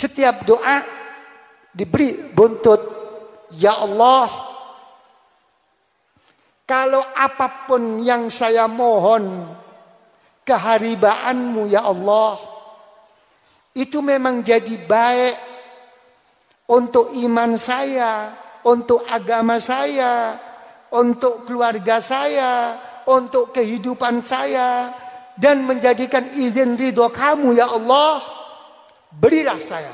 Setiap doa diberi buntut ya Allah kalau apapun yang saya mohon keharibaanmu ya Allah itu memang jadi baik untuk iman saya, untuk agama saya, untuk keluarga saya, untuk kehidupan saya dan menjadikan izin ridho kamu ya Allah berilah saya.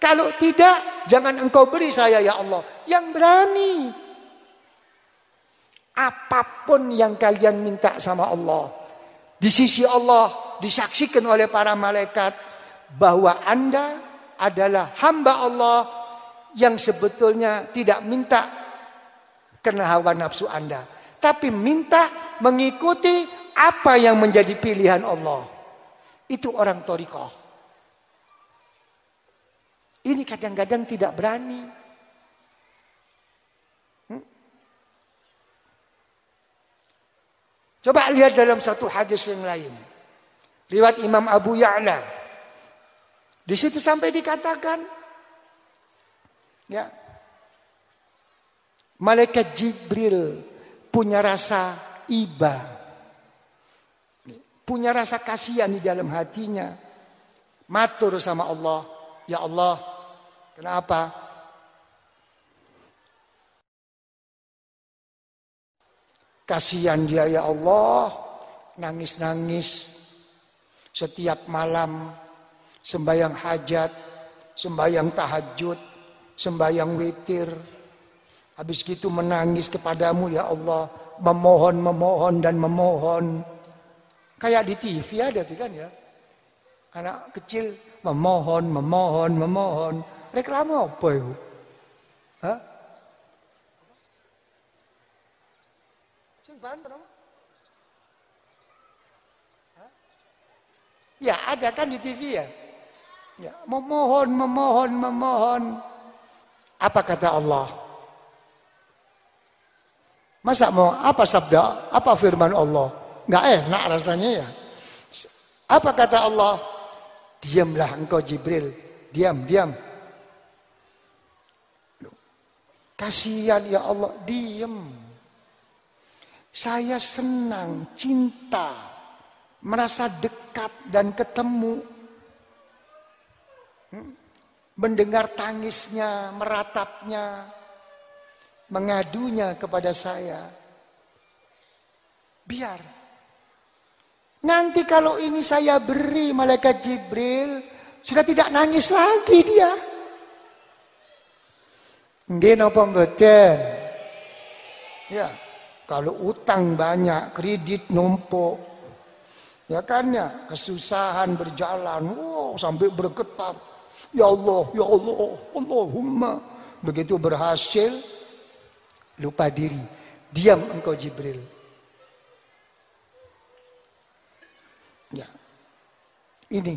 Kalau tidak, jangan engkau beri saya ya Allah. Yang berani. Apapun yang kalian minta sama Allah. Di sisi Allah disaksikan oleh para malaikat bahwa Anda adalah hamba Allah yang sebetulnya tidak minta karena hawa nafsu Anda, tapi minta mengikuti apa yang menjadi pilihan Allah. Itu orang torikoh. Ini kadang-kadang tidak berani. Hmm? Coba lihat dalam satu hadis yang lain. Lewat Imam Abu Ya'la. Di situ sampai dikatakan ya Malaikat Jibril punya rasa iba. Punya rasa kasihan di dalam hatinya. Matur sama Allah. Ya Allah, Kenapa? Kasihan dia ya Allah, nangis-nangis setiap malam sembahyang hajat, sembahyang tahajud, sembahyang witir. Habis gitu menangis kepadamu ya Allah, memohon, memohon dan memohon. Kayak di TV ada tuh kan ya. Anak kecil memohon, memohon, memohon. Reklame apa itu? Hah? Ya ada kan di TV ya. ya. Memohon, memohon, memohon. Apa kata Allah? Masa mau apa sabda, apa firman Allah? Enggak enak rasanya ya. Apa kata Allah? Diamlah engkau Jibril. Diam, diam. Kasihan ya Allah, diem. Saya senang, cinta, merasa dekat dan ketemu. Hmm? Mendengar tangisnya, meratapnya, mengadunya kepada saya. Biar. Nanti kalau ini saya beri malaikat Jibril, sudah tidak nangis lagi dia. Nggih napa mboten? Ya, kalau utang banyak, kredit numpuk. Ya kan ya, kesusahan berjalan, wow, sampai bergetar. Ya Allah, ya Allah, Allahumma. Begitu berhasil, lupa diri. Diam engkau Jibril. Ya. Ini.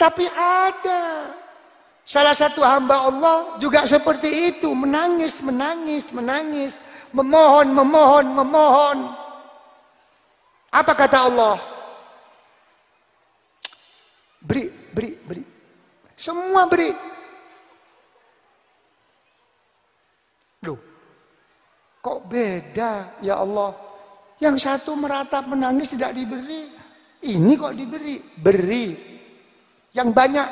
Tapi ada Salah satu hamba Allah juga seperti itu, menangis, menangis, menangis, memohon, memohon, memohon. Apa kata Allah? Beri, beri, beri. Semua beri. Loh, kok beda ya Allah? Yang satu meratap menangis tidak diberi. Ini kok diberi? Beri. Yang banyak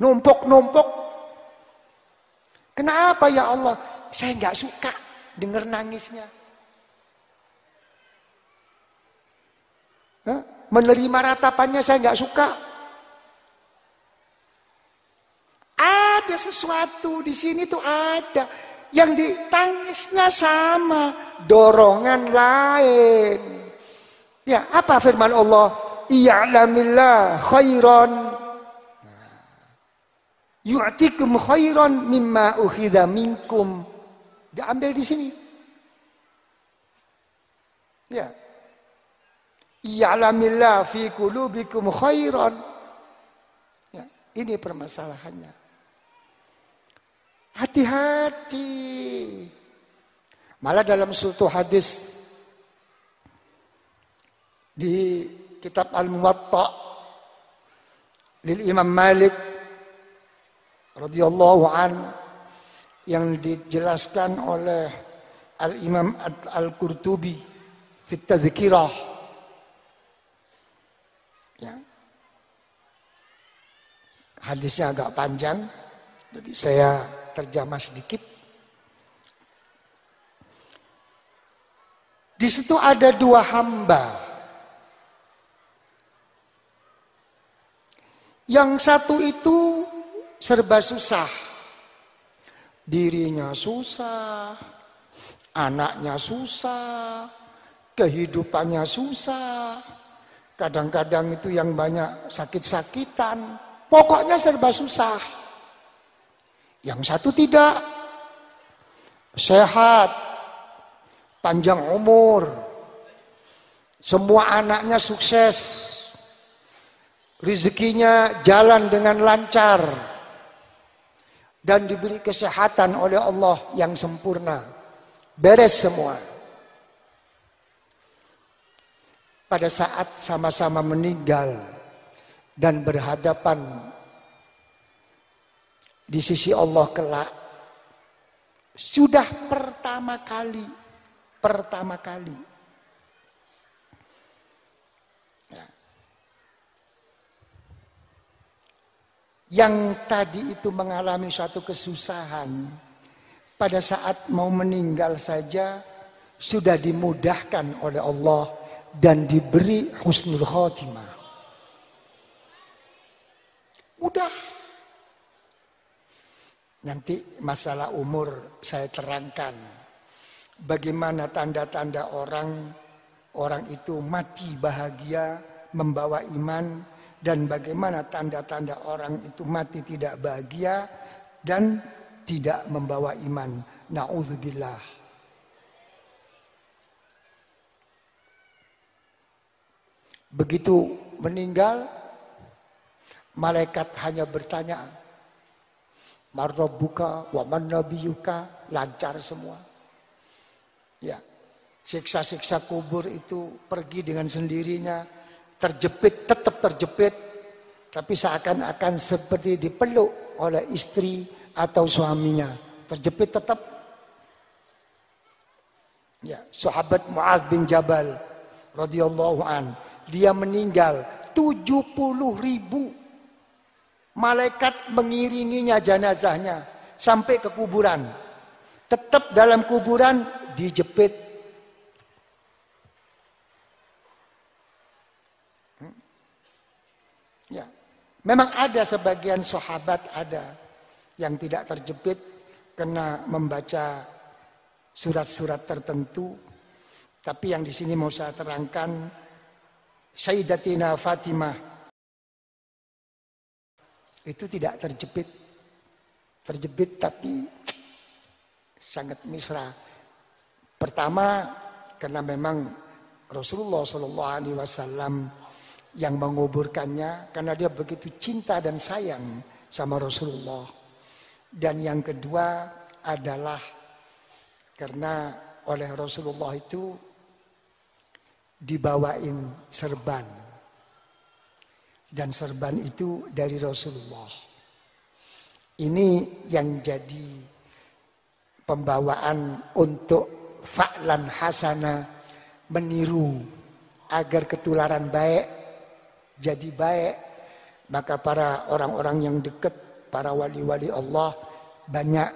Numpuk-numpuk. Kenapa ya Allah? Saya nggak suka dengar nangisnya. Menerima ratapannya saya nggak suka. Ada sesuatu di sini tuh ada yang ditangisnya sama dorongan lain. Ya, apa firman Allah? Iya'lamillah khairan yu'tikum khairan mimma ukhidha minkum. Diambil di sini. Ya. Ya'lamillah fi kulubikum khairan. Ya, ini permasalahannya. Hati-hati. Malah dalam suatu hadis di kitab Al-Muwatta lil Imam Malik radhiyallahu an yang dijelaskan oleh Al Imam Al Qurtubi fi Tadzkirah Ya. Hadisnya agak panjang, jadi saya terjemah sedikit. Di situ ada dua hamba. Yang satu itu serba susah. Dirinya susah, anaknya susah, kehidupannya susah. Kadang-kadang itu yang banyak sakit-sakitan. Pokoknya serba susah. Yang satu tidak. Sehat. Panjang umur. Semua anaknya sukses. Rezekinya jalan dengan lancar dan diberi kesehatan oleh Allah yang sempurna. Beres semua. Pada saat sama-sama meninggal dan berhadapan di sisi Allah kelak. Sudah pertama kali, pertama kali yang tadi itu mengalami suatu kesusahan pada saat mau meninggal saja sudah dimudahkan oleh Allah dan diberi husnul khotimah. Mudah. Nanti masalah umur saya terangkan. Bagaimana tanda-tanda orang orang itu mati bahagia membawa iman dan bagaimana tanda-tanda orang itu mati tidak bahagia dan tidak membawa iman. Nauzubillah. Begitu meninggal, malaikat hanya bertanya, Marrobuka, waman nabiyuka, lancar semua. Ya, siksa-siksa kubur itu pergi dengan sendirinya, terjepit, tetap terjepit, tapi seakan-akan seperti dipeluk oleh istri atau suaminya. Terjepit tetap. Ya, sahabat Muaz bin Jabal radhiyallahu an, dia meninggal 70 ribu malaikat mengiringinya jenazahnya sampai ke kuburan. Tetap dalam kuburan dijepit Memang ada sebagian sahabat ada yang tidak terjepit kena membaca surat-surat tertentu. Tapi yang di sini mau saya terangkan Sayyidatina Fatimah itu tidak terjepit. Terjepit tapi sangat misra. Pertama karena memang Rasulullah Shallallahu Alaihi Wasallam yang menguburkannya karena dia begitu cinta dan sayang sama Rasulullah. Dan yang kedua adalah karena oleh Rasulullah itu dibawain serban. Dan serban itu dari Rasulullah. Ini yang jadi pembawaan untuk fa'lan hasana meniru agar ketularan baik jadi baik, maka para orang-orang yang dekat, para wali-wali Allah banyak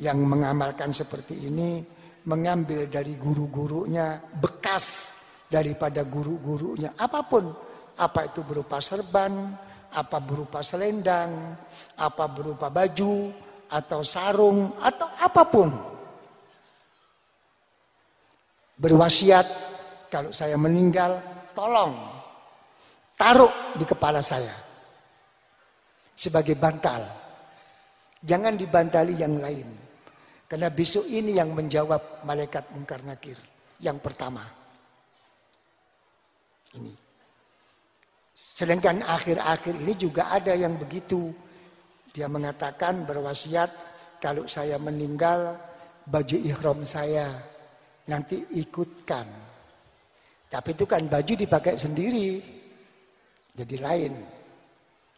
yang mengamalkan seperti ini, mengambil dari guru-gurunya bekas daripada guru-gurunya apapun, apa itu berupa serban, apa berupa selendang, apa berupa baju atau sarung atau apapun. Berwasiat kalau saya meninggal tolong taruh di kepala saya sebagai bantal. Jangan dibantali yang lain. Karena besok ini yang menjawab malaikat mungkar nakir yang pertama. Ini. Sedangkan akhir-akhir ini juga ada yang begitu. Dia mengatakan berwasiat kalau saya meninggal baju ihram saya nanti ikutkan. Tapi itu kan baju dipakai sendiri jadi lain.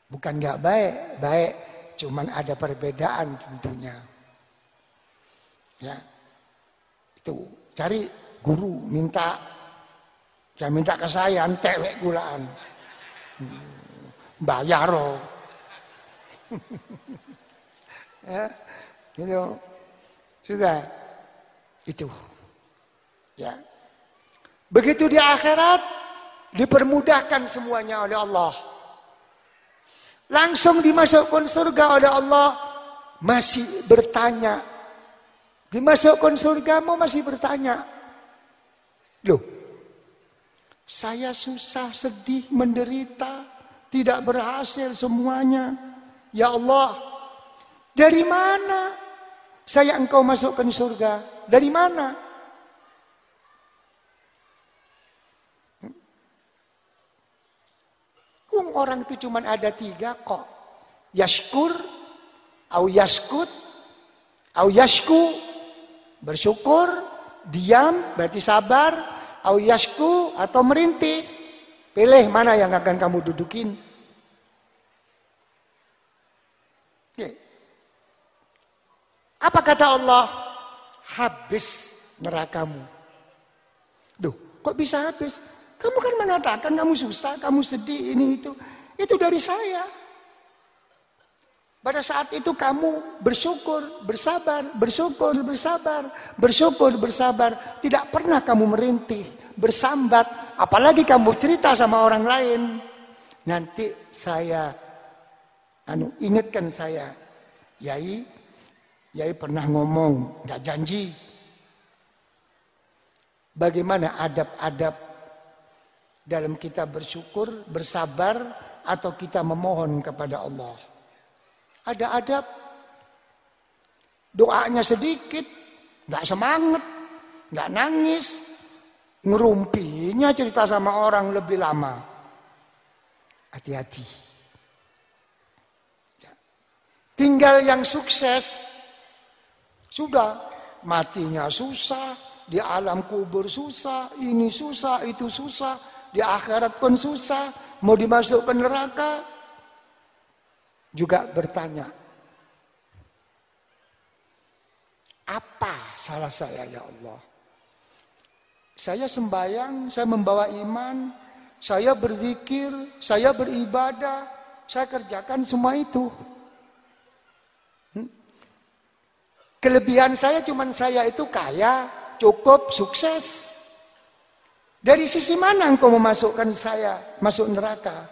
Bukan nggak baik, baik, cuman ada perbedaan tentunya. Ya, itu cari guru minta, jangan minta ke saya, tewek gulaan, bayar loh. ya, gitu. Sudah, itu. Ya. Begitu di akhirat, Dipermudahkan semuanya oleh Allah. Langsung dimasukkan surga oleh Allah. Masih bertanya. Dimasukkan surga mau masih bertanya. Loh, saya susah, sedih, menderita, tidak berhasil semuanya. Ya Allah, dari mana saya engkau masukkan surga? Dari mana? Wong orang itu cuma ada tiga kok. Yaskur, au yaskut, au yasku, bersyukur, diam, berarti sabar, au yasku, atau merintih. Pilih mana yang akan kamu dudukin. Oke. Apa kata Allah? Habis nerakamu. Duh, kok bisa habis? Kamu kan mengatakan kamu susah, kamu sedih, ini itu. Itu dari saya. Pada saat itu kamu bersyukur, bersabar, bersyukur, bersabar, bersyukur, bersabar. Tidak pernah kamu merintih, bersambat, apalagi kamu cerita sama orang lain. Nanti saya, anu ingatkan saya, Yai, Yai pernah ngomong, nggak janji. Bagaimana adab-adab dalam kita bersyukur, bersabar, atau kita memohon kepada Allah. Ada adab, doanya sedikit, nggak semangat, nggak nangis, ngerumpinya cerita sama orang lebih lama. Hati-hati. Ya. Tinggal yang sukses, sudah matinya susah, di alam kubur susah, ini susah, itu susah, di akhirat pun susah. Mau dimasukkan neraka. Juga bertanya. Apa salah saya ya Allah? Saya sembahyang, saya membawa iman, saya berzikir, saya beribadah, saya kerjakan semua itu. Hmm? Kelebihan saya cuman saya itu kaya, cukup, sukses. Dari sisi mana engkau memasukkan saya masuk neraka?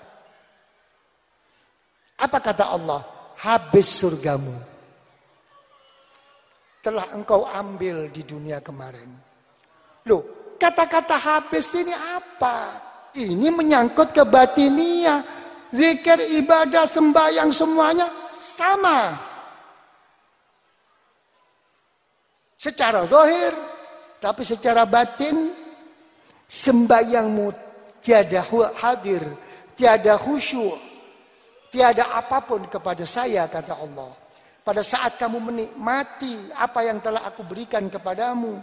Apa kata Allah? Habis surgamu. Telah engkau ambil di dunia kemarin. Loh, kata-kata habis ini apa? Ini menyangkut kebatiniah, Zikir, ibadah, sembahyang semuanya sama. Secara zahir, tapi secara batin Sembahyangmu tiada hadir, tiada khusyuk, tiada apapun kepada saya kata Allah. Pada saat kamu menikmati apa yang telah aku berikan kepadamu.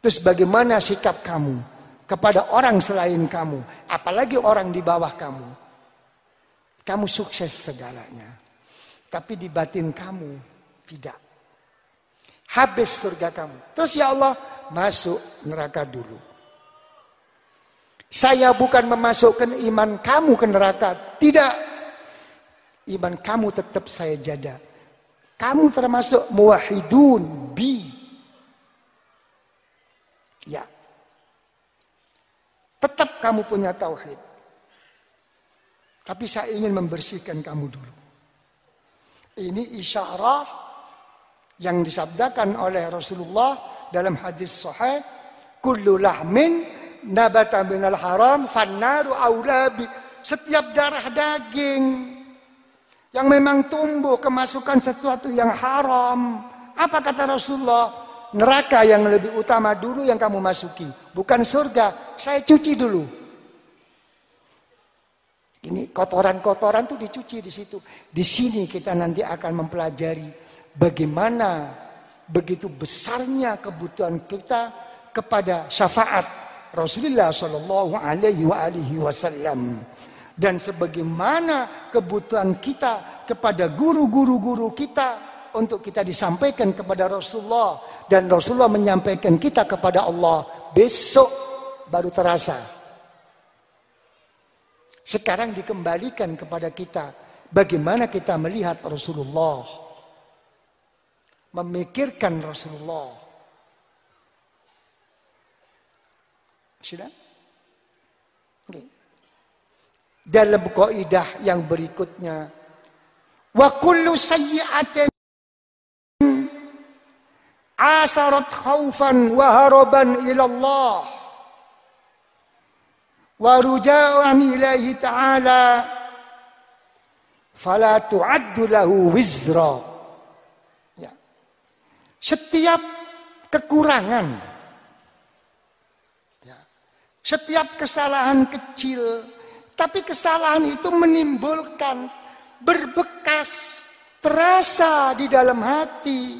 Terus bagaimana sikap kamu kepada orang selain kamu, apalagi orang di bawah kamu. Kamu sukses segalanya. Tapi di batin kamu tidak. Habis surga kamu. Terus ya Allah, masuk neraka dulu. Saya bukan memasukkan iman kamu ke neraka. Tidak. Iman kamu tetap saya jaga. Kamu termasuk muwahidun bi. Ya. Tetap kamu punya tauhid. Tapi saya ingin membersihkan kamu dulu. Ini isyarah yang disabdakan oleh Rasulullah dalam hadis sahih, kullu lahmin nabata minal haram fannaru aulabi. Setiap darah daging yang memang tumbuh kemasukan sesuatu yang haram. Apa kata Rasulullah? Neraka yang lebih utama dulu yang kamu masuki, bukan surga. Saya cuci dulu. Ini kotoran-kotoran tuh dicuci di situ. Di sini kita nanti akan mempelajari bagaimana begitu besarnya kebutuhan kita kepada syafaat Rasulullah Shallallahu Alaihi Wasallam. Dan sebagaimana kebutuhan kita kepada guru-guru-guru kita untuk kita disampaikan kepada Rasulullah dan Rasulullah menyampaikan kita kepada Allah besok baru terasa. Sekarang dikembalikan kepada kita bagaimana kita melihat Rasulullah, memikirkan Rasulullah. Sudah? Okay. Dalam kaidah yang berikutnya, wa kullu sayyi'atin asarat khaufan wa haraban ila Allah wa ruja'an ilaihi ta'ala fala tu'addu lahu wizra. Ya. Setiap kekurangan setiap kesalahan kecil, tapi kesalahan itu menimbulkan berbekas terasa di dalam hati.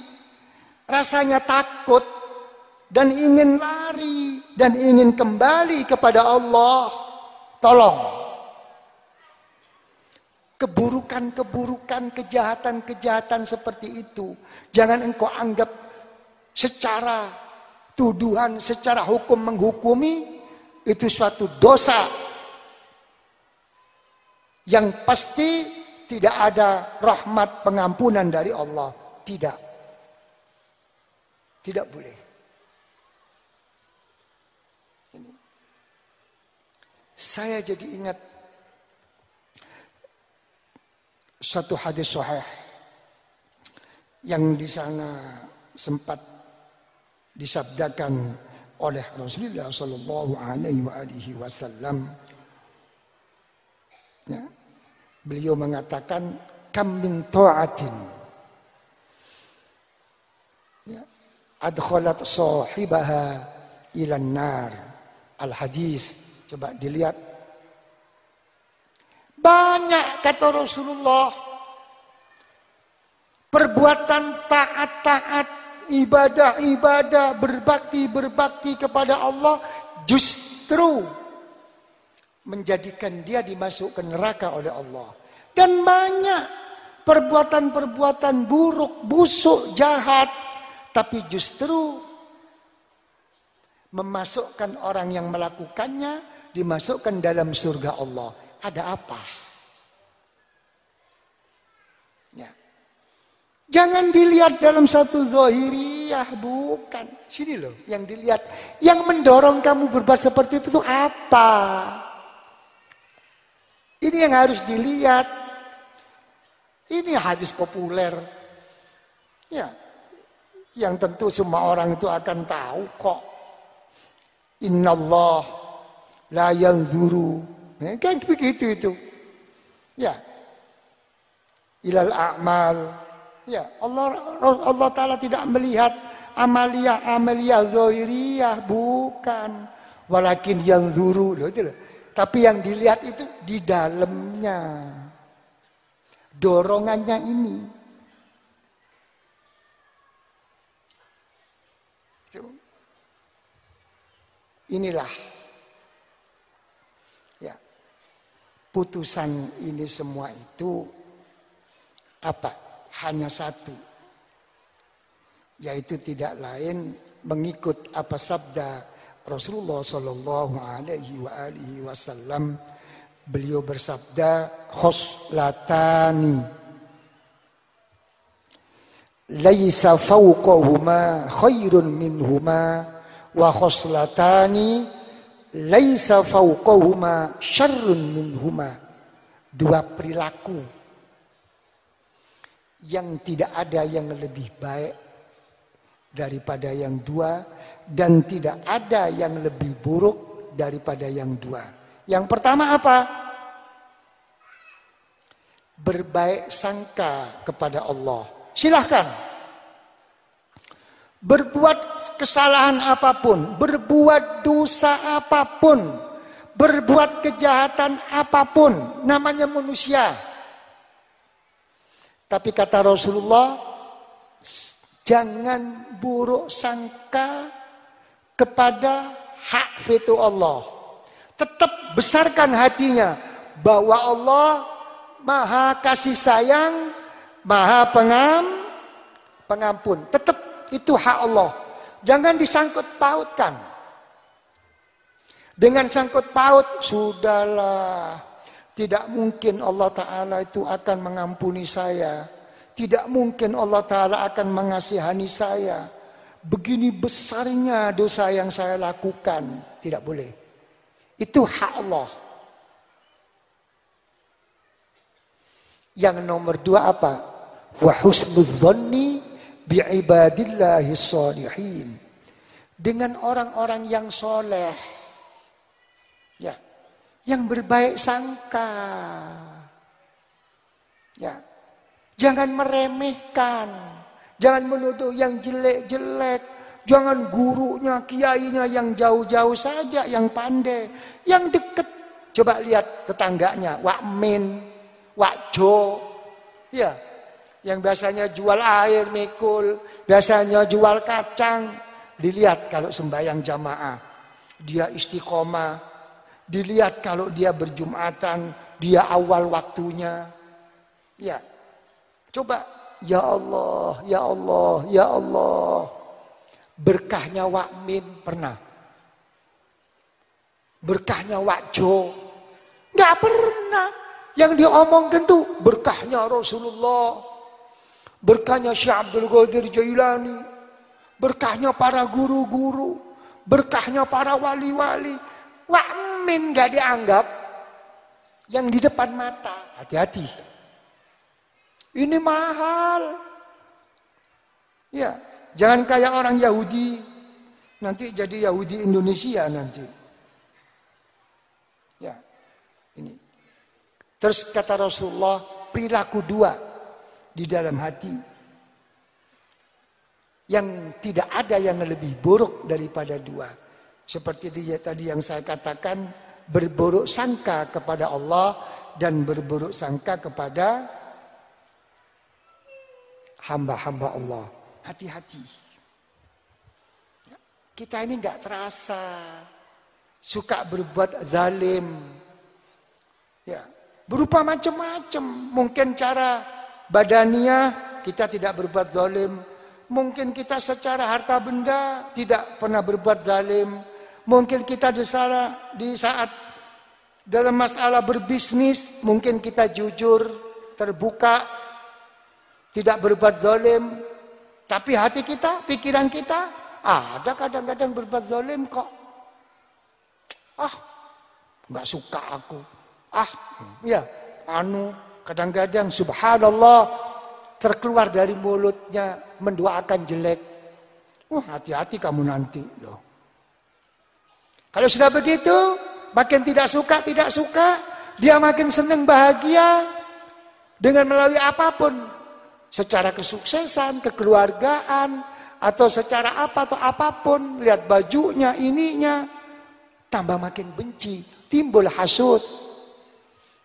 Rasanya takut dan ingin lari dan ingin kembali kepada Allah. Tolong. Keburukan-keburukan, kejahatan-kejahatan seperti itu. Jangan engkau anggap secara tuduhan, secara hukum menghukumi itu suatu dosa yang pasti tidak ada rahmat pengampunan dari Allah. Tidak. Tidak boleh. Ini. Saya jadi ingat suatu hadis sahih yang di sana sempat disabdakan oleh Rasulullah Shallallahu Alaihi Wasallam. Ya. Beliau mengatakan kam ta'atin ya. adkhalat sahibaha ilan nar. Al hadis coba dilihat banyak kata Rasulullah perbuatan taat-taat ibadah-ibadah berbakti-berbakti kepada Allah justru menjadikan dia dimasukkan neraka oleh Allah. Dan banyak perbuatan-perbuatan buruk, busuk, jahat. Tapi justru memasukkan orang yang melakukannya dimasukkan dalam surga Allah. Ada apa? Jangan dilihat dalam satu zohiriyah, bukan. Sini loh yang dilihat. Yang mendorong kamu berbuat seperti itu, tuh apa? Ini yang harus dilihat. Ini hadis populer. Ya, yang tentu semua orang itu akan tahu kok. Inna Allah la yanzuru. Ya, kan begitu itu. Ya. Ilal a'mal Ya, Allah Allah taala tidak melihat amalia amalia zoiriyah bukan walakin yang zuru loh itu Tapi yang dilihat itu di dalamnya. Dorongannya ini. Inilah ya putusan ini semua itu apa? hanya satu. Yaitu tidak lain mengikut apa sabda Rasulullah Shallallahu Alaihi wa Wasallam. Beliau bersabda, khoslatani laisa fawqahuma khairun minhuma wa khoslatani laisa fawqahuma syarrun minhuma. Dua perilaku yang tidak ada yang lebih baik daripada yang dua dan tidak ada yang lebih buruk daripada yang dua. Yang pertama apa? Berbaik sangka kepada Allah. Silahkan. Berbuat kesalahan apapun, berbuat dosa apapun, berbuat kejahatan apapun, namanya manusia. Tapi kata Rasulullah, jangan buruk sangka kepada hak veto Allah. Tetap besarkan hatinya bahwa Allah maha kasih sayang, maha pengam, pengampun. Tetap itu hak Allah. Jangan disangkut pautkan. Dengan sangkut paut, sudahlah tidak mungkin Allah Ta'ala itu akan mengampuni saya. Tidak mungkin Allah Ta'ala akan mengasihani saya. Begini besarnya dosa yang saya lakukan. Tidak boleh. Itu hak Allah. Yang nomor dua apa? Wa bi'ibadillahi salihin. Dengan orang-orang yang soleh yang berbaik sangka. Ya. Jangan meremehkan, jangan menuduh yang jelek-jelek, jangan gurunya, kiainya yang jauh-jauh saja yang pandai, yang deket. Coba lihat tetangganya, Wak Min, Ya. Yang biasanya jual air mikul, biasanya jual kacang, dilihat kalau sembahyang jamaah. Dia istiqomah, Dilihat kalau dia berjumatan, dia awal waktunya. Ya. Coba, ya Allah, ya Allah, ya Allah. Berkahnya wakmin pernah. Berkahnya wakjo. nggak pernah. Yang diomongkan tuh berkahnya Rasulullah. Berkahnya Syekh Abdul Qadir Jailani. Berkahnya para guru-guru. Berkahnya para wali-wali Wakmin gak dianggap yang di depan mata. Hati-hati. Ini mahal. Ya, jangan kayak orang Yahudi. Nanti jadi Yahudi Indonesia nanti. Ya, ini. Terus kata Rasulullah, perilaku dua di dalam hati yang tidak ada yang lebih buruk daripada dua. Seperti dia tadi yang saya katakan, berburuk sangka kepada Allah dan berburuk sangka kepada hamba-hamba Allah. Hati-hati. Kita ini nggak terasa suka berbuat zalim. Ya, berupa macam-macam. Mungkin cara badania kita tidak berbuat zalim. Mungkin kita secara harta benda tidak pernah berbuat zalim Mungkin kita di sana di saat dalam masalah berbisnis mungkin kita jujur, terbuka, tidak berbuat zalim, tapi hati kita, pikiran kita ada kadang-kadang berbuat zalim kok. Ah, nggak suka aku. Ah, ya, anu kadang-kadang subhanallah terkeluar dari mulutnya mendoakan jelek. oh, hati-hati kamu nanti loh. Kalau sudah begitu, makin tidak suka, tidak suka, dia makin senang bahagia dengan melalui apapun. Secara kesuksesan, kekeluargaan, atau secara apa atau apapun, lihat bajunya, ininya, tambah makin benci, timbul hasut,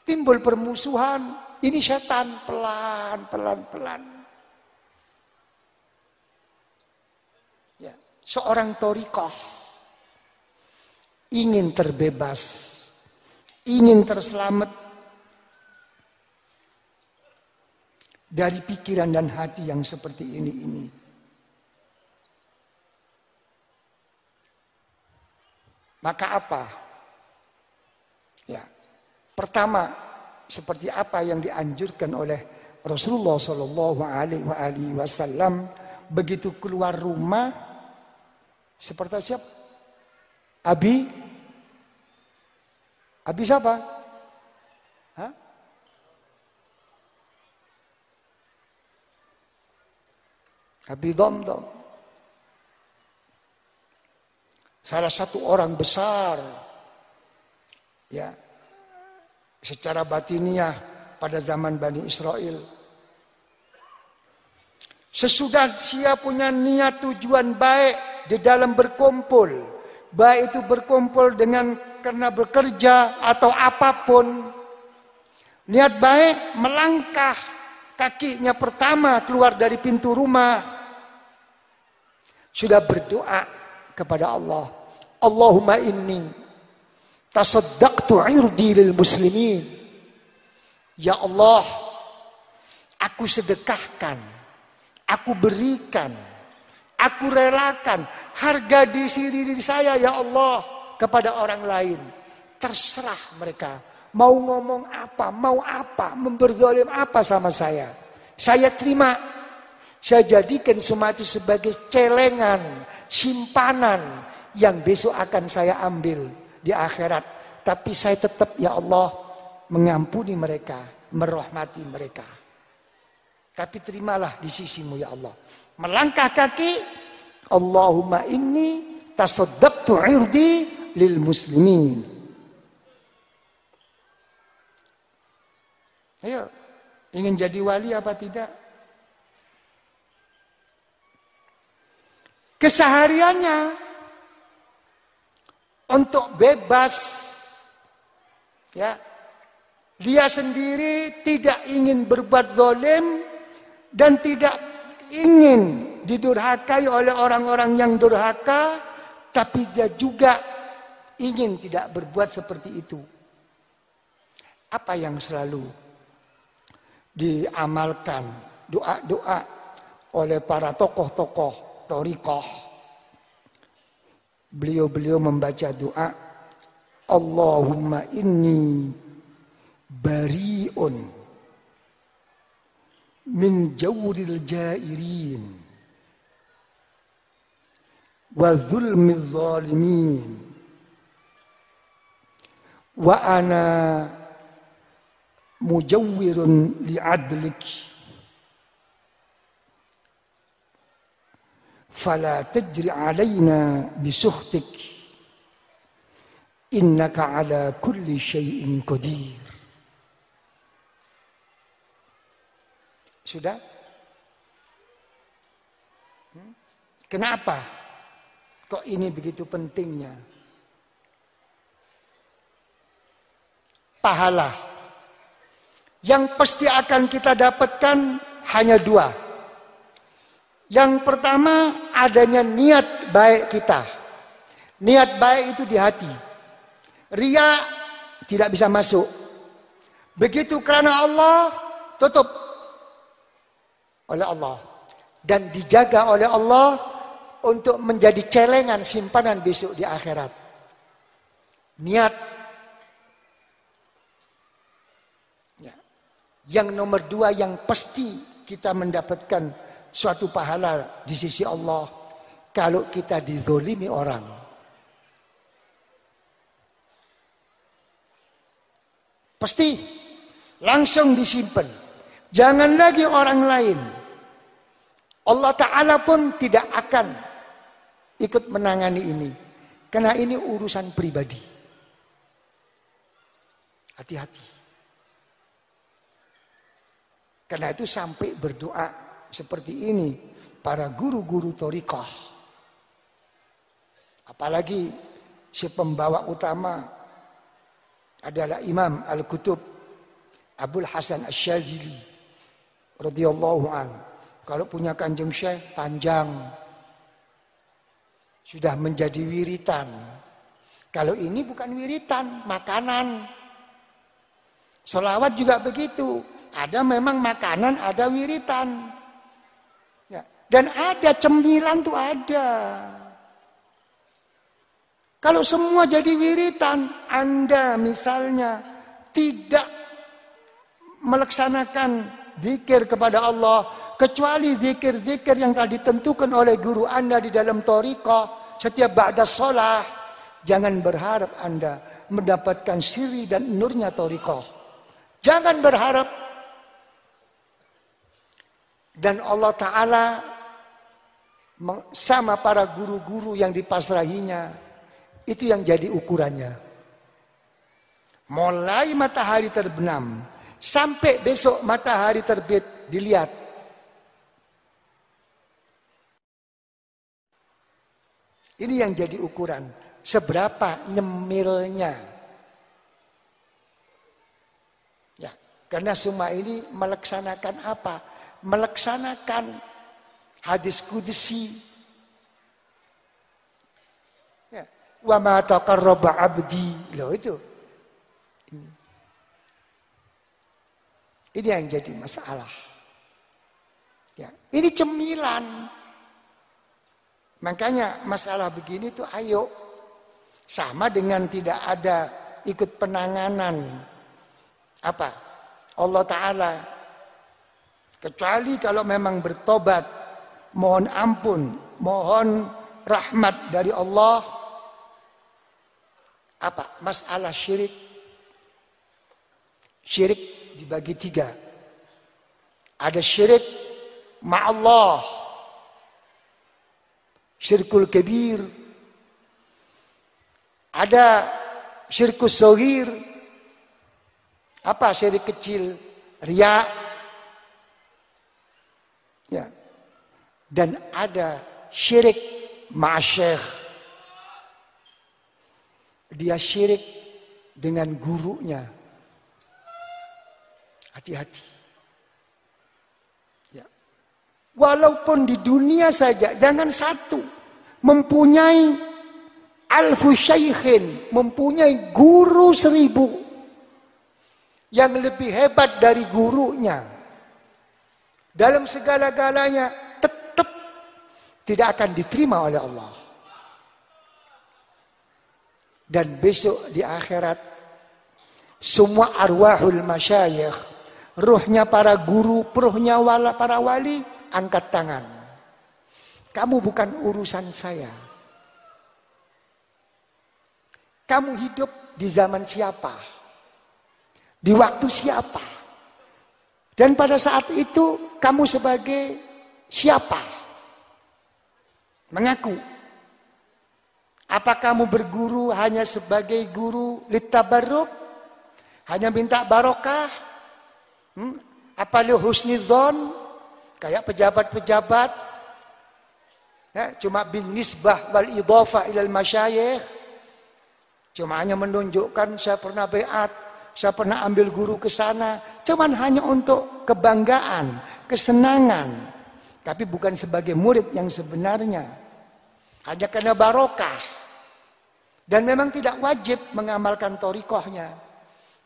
timbul permusuhan. Ini setan pelan, pelan, pelan. Ya, seorang torikoh ingin terbebas, ingin terselamat dari pikiran dan hati yang seperti ini ini. Maka apa? Ya. Pertama, seperti apa yang dianjurkan oleh Rasulullah Shallallahu Alaihi Wasallam begitu keluar rumah seperti siapa Abi? Abi siapa? Hah? Abi Domdom. Salah satu orang besar ya secara batiniah pada zaman Bani Israel. Sesudah siap punya niat tujuan baik di dalam berkumpul, baik itu berkumpul dengan karena bekerja atau apapun. Niat baik melangkah kakinya pertama keluar dari pintu rumah. Sudah berdoa kepada Allah. Allahumma inni tasaddaqtu irdi lil muslimin. Ya Allah, aku sedekahkan, aku berikan Aku relakan harga di diri saya ya Allah kepada orang lain. Terserah mereka mau ngomong apa, mau apa, memberdolim apa sama saya. Saya terima. Saya jadikan semua itu sebagai celengan, simpanan yang besok akan saya ambil di akhirat. Tapi saya tetap ya Allah mengampuni mereka, merahmati mereka. Tapi terimalah di sisimu ya Allah melangkah kaki Allahumma inni tasaddaqtu irdi lil muslimin ayo ingin jadi wali apa tidak kesehariannya untuk bebas ya dia sendiri tidak ingin berbuat zolim dan tidak ingin didurhakai oleh orang-orang yang durhaka, tapi dia juga ingin tidak berbuat seperti itu. Apa yang selalu diamalkan doa-doa oleh para tokoh-tokoh torikoh. Beliau-beliau membaca doa Allahumma inni bariun من جور الجائرين وظلم الظالمين وأنا مجور لعدلك فلا تجر علينا بسخطك إنك على كل شيء قدير Sudah? Hmm? Kenapa? Kok ini begitu pentingnya? Pahala. Yang pasti akan kita dapatkan hanya dua. Yang pertama adanya niat baik kita. Niat baik itu di hati. Ria tidak bisa masuk. Begitu karena Allah tutup oleh Allah dan dijaga oleh Allah untuk menjadi celengan simpanan besok di akhirat. Niat ya. yang nomor dua yang pasti kita mendapatkan suatu pahala di sisi Allah kalau kita dizolimi orang. Pasti langsung disimpan. Jangan lagi orang lain Allah Ta'ala pun tidak akan ikut menangani ini. Karena ini urusan pribadi. Hati-hati. Karena itu sampai berdoa seperti ini. Para guru-guru torikoh. Apalagi si pembawa utama adalah Imam Al-Qutub Abdul Hasan Asyazili radhiyallahu anhu kalau punya kanjeng Syekh panjang. Sudah menjadi wiritan. Kalau ini bukan wiritan, makanan. Solawat juga begitu. Ada memang makanan, ada wiritan. Ya. Dan ada cemilan tuh ada. Kalau semua jadi wiritan, Anda misalnya tidak melaksanakan zikir kepada Allah, Kecuali zikir-zikir yang telah ditentukan oleh guru Anda di dalam toriko setiap ba'da sholah. Jangan berharap Anda mendapatkan siri dan nurnya toriko. Jangan berharap. Dan Allah Ta'ala sama para guru-guru yang dipasrahinya. Itu yang jadi ukurannya. Mulai matahari terbenam sampai besok matahari terbit dilihat Ini yang jadi ukuran. Seberapa nyemilnya. Ya, karena semua ini melaksanakan apa? Melaksanakan hadis kudsi. Ya. Wa ma taqarraba abdi. Loh itu. Ini yang jadi masalah. Ya. Ini cemilan. Makanya masalah begini tuh ayo. Sama dengan tidak ada ikut penanganan. Apa? Allah Ta'ala. Kecuali kalau memang bertobat. Mohon ampun. Mohon rahmat dari Allah. Apa? Masalah syirik. Syirik dibagi tiga. Ada syirik ma Allah syirkul kebir, ada syirkus sohir, apa syirik kecil, ria, ya. dan ada syirik masyekh. Dia syirik dengan gurunya. Hati-hati. Walaupun di dunia saja, jangan satu. Mempunyai alfu syaikhin, mempunyai guru seribu. Yang lebih hebat dari gurunya. Dalam segala-galanya, tetap tidak akan diterima oleh Allah. Dan besok di akhirat, semua arwahul masyayikh, ruhnya para guru, ruhnya para wali, angkat tangan. Kamu bukan urusan saya. Kamu hidup di zaman siapa? Di waktu siapa? Dan pada saat itu kamu sebagai siapa? Mengaku. Apa kamu berguru hanya sebagai guru litabaruk? Hanya minta barokah? Hmm? Apa lu husnizon? Kayak pejabat-pejabat. Ya, cuma bin nisbah wal idhafa ilal masyayikh. Cuma hanya menunjukkan saya pernah beat, saya pernah ambil guru ke sana. Cuman hanya untuk kebanggaan, kesenangan. Tapi bukan sebagai murid yang sebenarnya. Hanya karena barokah. Dan memang tidak wajib mengamalkan torikohnya.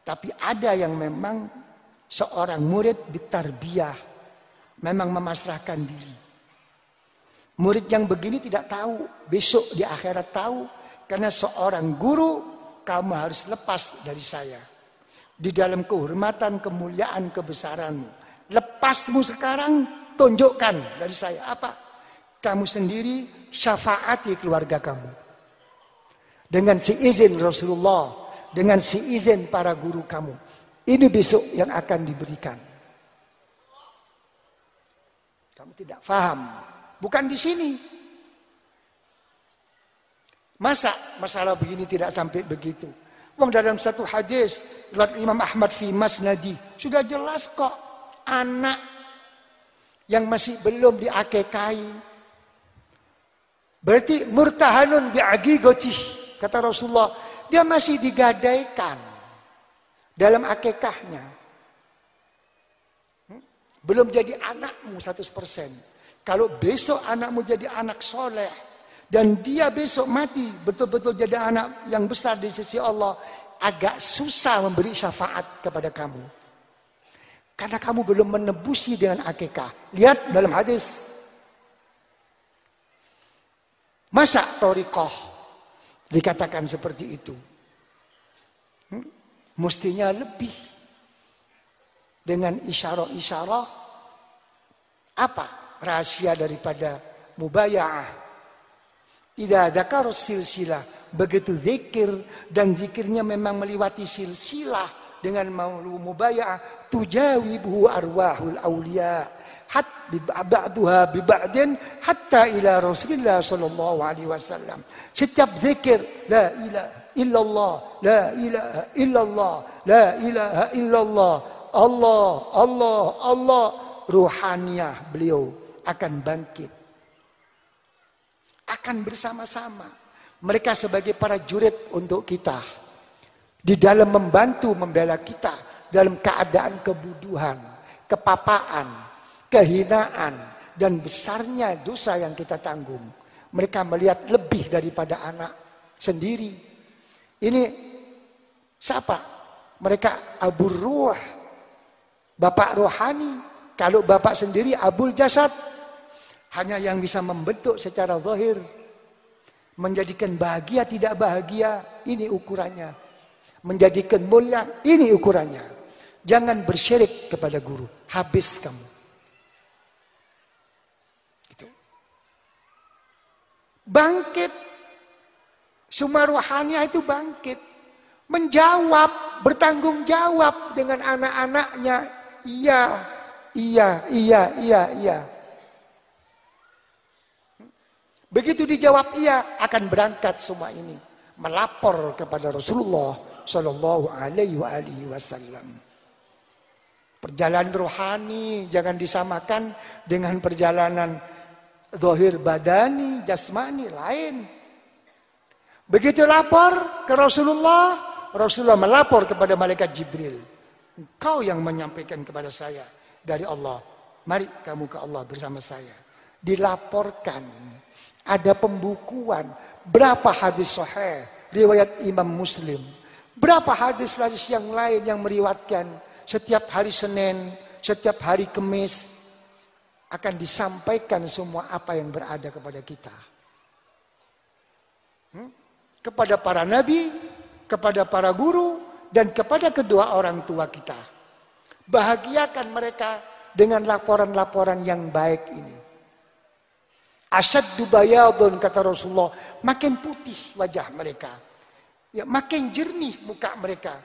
Tapi ada yang memang seorang murid bitarbiah memang memasrahkan diri. Murid yang begini tidak tahu, besok di akhirat tahu, karena seorang guru kamu harus lepas dari saya. Di dalam kehormatan, kemuliaan, kebesaranmu. Lepasmu sekarang, tunjukkan dari saya. Apa? Kamu sendiri syafaati keluarga kamu. Dengan si izin Rasulullah, dengan si izin para guru kamu. Ini besok yang akan diberikan tidak faham. Bukan di sini. Masa masalah begini tidak sampai begitu? Wong dalam satu hadis riwayat Imam Ahmad fi Masnadi sudah jelas kok anak yang masih belum diakekai berarti murtahanun bi'agi gocih kata Rasulullah dia masih digadaikan dalam akekahnya belum jadi anakmu 100%. Kalau besok anakmu jadi anak soleh. Dan dia besok mati. Betul-betul jadi anak yang besar di sisi Allah. Agak susah memberi syafaat kepada kamu. Karena kamu belum menebusi dengan akikah. Lihat dalam hadis. Masa torikoh dikatakan seperti itu? Hmm? Mestinya lebih dengan isyarah-isyarah apa rahasia daripada mubayaah. Tidak ada karos silsilah. Begitu zikir dan zikirnya memang melewati silsilah dengan maulu mubayaah tujawibhu arwahul hat ba'duha biba'din hatta ila Rasulillah sallallahu alaihi wasallam. Setiap zikir la ilaha illallah, la ilaha illallah, la ilaha illallah, Allah, Allah, Allah. Ruhaniah beliau akan bangkit. Akan bersama-sama. Mereka sebagai para jurid untuk kita. Di dalam membantu membela kita. Dalam keadaan kebuduhan, kepapaan, kehinaan. Dan besarnya dosa yang kita tanggung. Mereka melihat lebih daripada anak sendiri. Ini siapa? Mereka abu ruh Bapak rohani. Kalau bapak sendiri abul jasad. Hanya yang bisa membentuk secara zahir. Menjadikan bahagia tidak bahagia, ini ukurannya. Menjadikan mulia, ini ukurannya. Jangan bersyirik kepada guru. Habis kamu. Gitu. Bangkit. Semua rohania itu bangkit menjawab, bertanggung jawab dengan anak-anaknya, iya, iya, iya, iya, iya. Begitu dijawab iya, akan berangkat semua ini melapor kepada Rasulullah Shallallahu Alaihi Wasallam. Perjalanan rohani jangan disamakan dengan perjalanan dohir badani, jasmani lain. Begitu lapor ke Rasulullah, Rasulullah melapor kepada malaikat Jibril. Engkau yang menyampaikan kepada saya dari Allah. Mari kamu ke Allah bersama saya. Dilaporkan. Ada pembukuan. Berapa hadis sahih. Riwayat Imam Muslim. Berapa hadis-hadis yang lain yang meriwatkan. Setiap hari Senin. Setiap hari Kemis. Akan disampaikan semua apa yang berada kepada kita. Hmm? Kepada para nabi. Kepada para guru dan kepada kedua orang tua kita. Bahagiakan mereka dengan laporan-laporan yang baik ini. Asad dubayadun kata Rasulullah, makin putih wajah mereka. Ya, makin jernih muka mereka.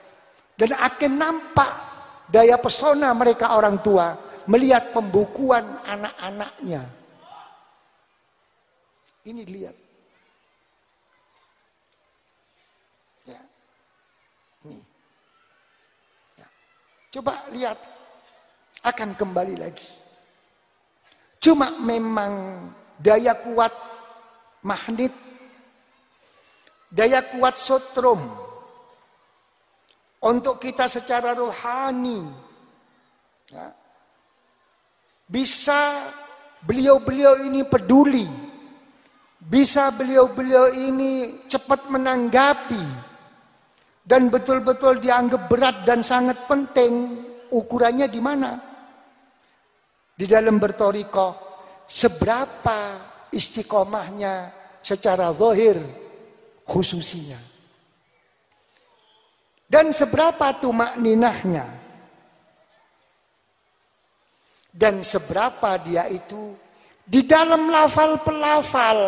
Dan akan nampak daya pesona mereka orang tua melihat pembukuan anak-anaknya. Ini lihat. Coba lihat, akan kembali lagi. Cuma memang daya kuat magnet, daya kuat sotrum, untuk kita secara rohani, ya, bisa beliau-beliau ini peduli, bisa beliau-beliau ini cepat menanggapi, dan betul-betul dianggap berat dan sangat penting, ukurannya di mana? Di dalam bertoriko, seberapa istiqomahnya secara zahir khususinya. Dan seberapa tumak ninahnya. Dan seberapa dia itu di dalam lafal pelafal.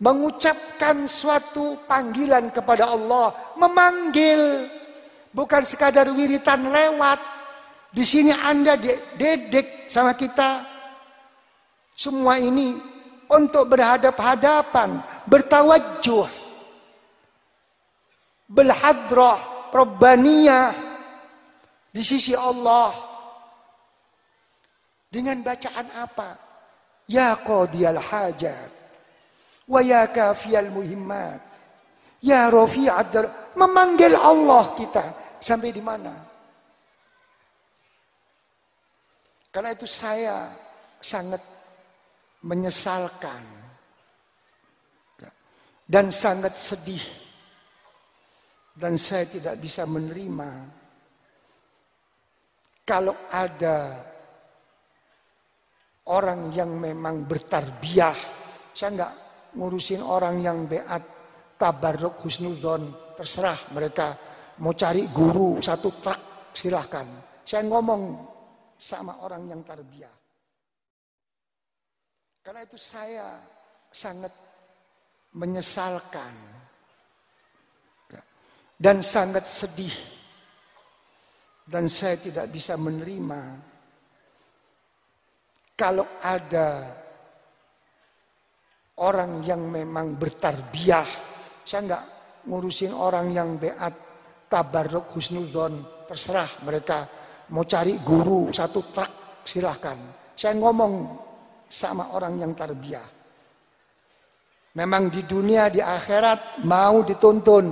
mengucapkan suatu panggilan kepada Allah, memanggil bukan sekadar wiritan lewat. Di sini Anda dedek sama kita. Semua ini untuk berhadap-hadapan, bertawajuh. Belhadrah, rabbaniyah di sisi Allah. Dengan bacaan apa? Ya qadiyal hajat. Wa ya kafiyal muhimmat. Ya Adar Memanggil Allah kita. Sampai di mana? Karena itu saya sangat menyesalkan. Dan sangat sedih. Dan saya tidak bisa menerima. Kalau ada orang yang memang bertarbiyah. Saya enggak ngurusin orang yang beat tabarruk husnudon terserah mereka mau cari guru satu truk silahkan saya ngomong sama orang yang tarbiyah karena itu saya sangat menyesalkan dan sangat sedih dan saya tidak bisa menerima kalau ada orang yang memang bertarbiah. Saya nggak ngurusin orang yang beat tabarruk husnudon. Terserah mereka mau cari guru satu trak silahkan. Saya ngomong sama orang yang tarbiah. Memang di dunia, di akhirat mau dituntun.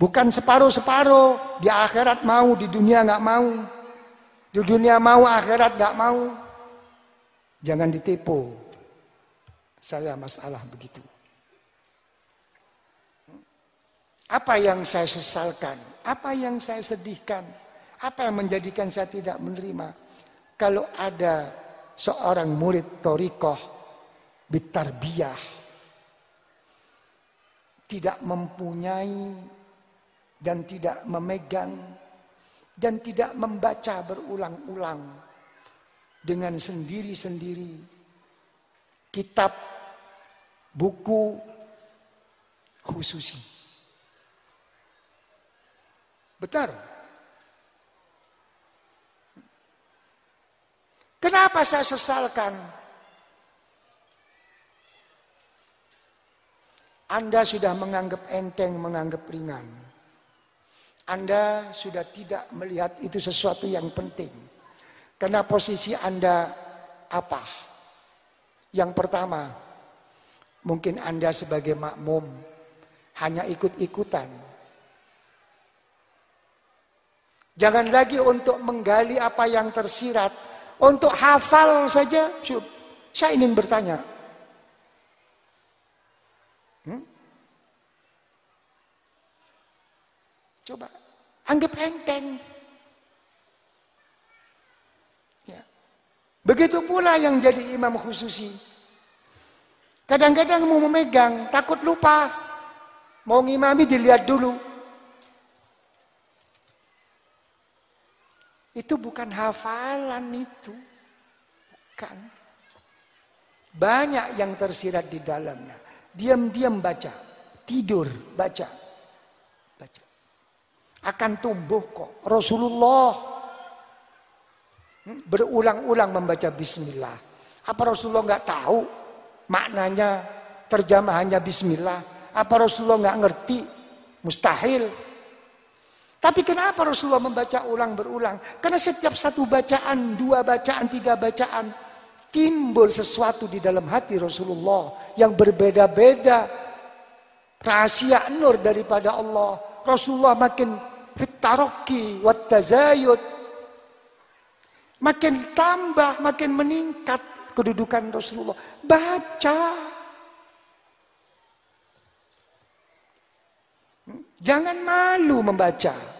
Bukan separuh-separuh. Di akhirat mau, di dunia nggak mau. Di dunia mau, akhirat nggak mau. Jangan ditipu saya masalah begitu. Apa yang saya sesalkan? Apa yang saya sedihkan? Apa yang menjadikan saya tidak menerima? Kalau ada seorang murid torikoh bitarbiyah tidak mempunyai dan tidak memegang dan tidak membaca berulang-ulang dengan sendiri-sendiri kitab buku khususi. Betul. Kenapa saya sesalkan? Anda sudah menganggap enteng, menganggap ringan. Anda sudah tidak melihat itu sesuatu yang penting. Karena posisi Anda apa? Yang pertama, Mungkin Anda sebagai makmum hanya ikut-ikutan. Jangan lagi untuk menggali apa yang tersirat. Untuk hafal saja. Saya ingin bertanya. Hmm? Coba. Anggap enteng. Ya. Begitu pula yang jadi imam khususi. Kadang-kadang mau memegang, takut lupa. Mau ngimami dilihat dulu. Itu bukan hafalan itu. Bukan. Banyak yang tersirat di dalamnya. Diam-diam baca. Tidur baca. Baca. Akan tumbuh kok. Rasulullah hmm, berulang-ulang membaca bismillah. Apa Rasulullah nggak tahu maknanya terjemahannya bismillah. Apa Rasulullah nggak ngerti? Mustahil. Tapi kenapa Rasulullah membaca ulang berulang? Karena setiap satu bacaan, dua bacaan, tiga bacaan timbul sesuatu di dalam hati Rasulullah yang berbeda-beda. Rahasia nur daripada Allah. Rasulullah makin fitaroki wat Makin tambah, makin meningkat kedudukan Rasulullah. Baca. Hmm? Jangan malu membaca.